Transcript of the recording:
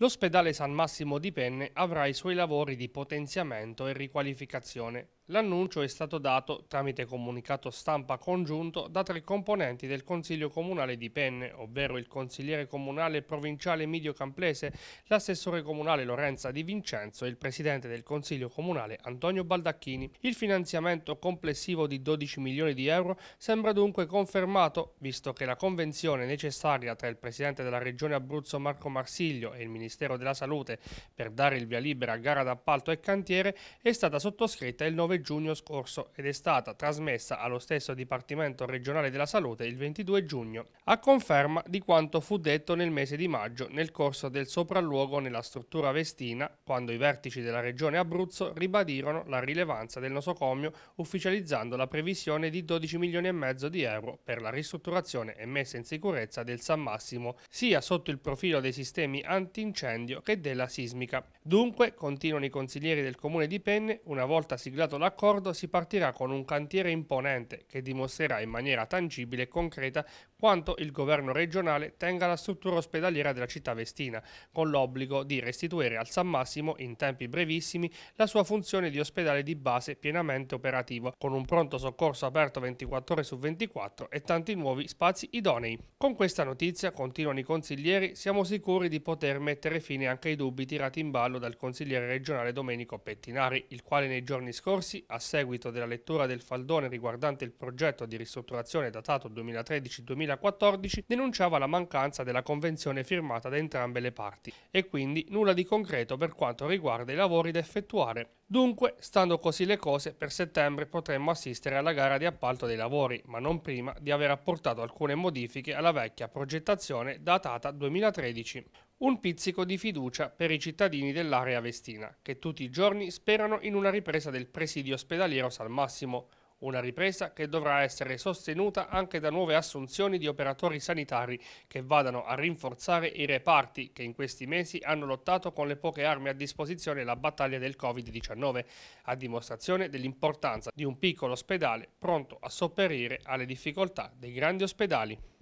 L'ospedale San Massimo di Penne avrà i suoi lavori di potenziamento e riqualificazione. L'annuncio è stato dato tramite comunicato stampa congiunto da tre componenti del Consiglio Comunale di Penne, ovvero il consigliere comunale provinciale Emilio Camplese, l'assessore comunale Lorenza Di Vincenzo e il presidente del Consiglio Comunale Antonio Baldacchini. Il finanziamento complessivo di 12 milioni di euro sembra dunque confermato, visto che la convenzione necessaria tra il presidente della Regione Abruzzo Marco Marsiglio e il ministro Ministero della Salute per dare il via libera a gara d'appalto e cantiere è stata sottoscritta il 9 giugno scorso ed è stata trasmessa allo stesso Dipartimento regionale della Salute il 22 giugno, a conferma di quanto fu detto nel mese di maggio nel corso del sopralluogo nella struttura vestina, quando i vertici della regione Abruzzo ribadirono la rilevanza del nosocomio ufficializzando la previsione di 12 milioni e mezzo di euro per la ristrutturazione e messa in sicurezza del San Massimo, sia sotto il profilo dei sistemi antincendio dell'incendio che della sismica. Dunque, continuano i consiglieri del comune di Penne, una volta siglato l'accordo si partirà con un cantiere imponente che dimostrerà in maniera tangibile e concreta quanto il governo regionale tenga la struttura ospedaliera della città vestina, con l'obbligo di restituire al San Massimo in tempi brevissimi la sua funzione di ospedale di base pienamente operativo, con un pronto soccorso aperto 24 ore su 24 e tanti nuovi spazi idonei. Con questa notizia, continuano i consiglieri, siamo sicuri di poter mettere mettere fine anche ai dubbi tirati in ballo dal consigliere regionale Domenico Pettinari, il quale nei giorni scorsi, a seguito della lettura del faldone riguardante il progetto di ristrutturazione datato 2013-2014, denunciava la mancanza della convenzione firmata da entrambe le parti e quindi nulla di concreto per quanto riguarda i lavori da effettuare. Dunque, stando così le cose, per settembre potremmo assistere alla gara di appalto dei lavori, ma non prima di aver apportato alcune modifiche alla vecchia progettazione datata 2013. Un pizzico di fiducia per i cittadini dell'area vestina, che tutti i giorni sperano in una ripresa del presidio ospedaliero San Massimo, una ripresa che dovrà essere sostenuta anche da nuove assunzioni di operatori sanitari che vadano a rinforzare i reparti che in questi mesi hanno lottato con le poche armi a disposizione la battaglia del Covid-19, a dimostrazione dell'importanza di un piccolo ospedale pronto a sopperire alle difficoltà dei grandi ospedali.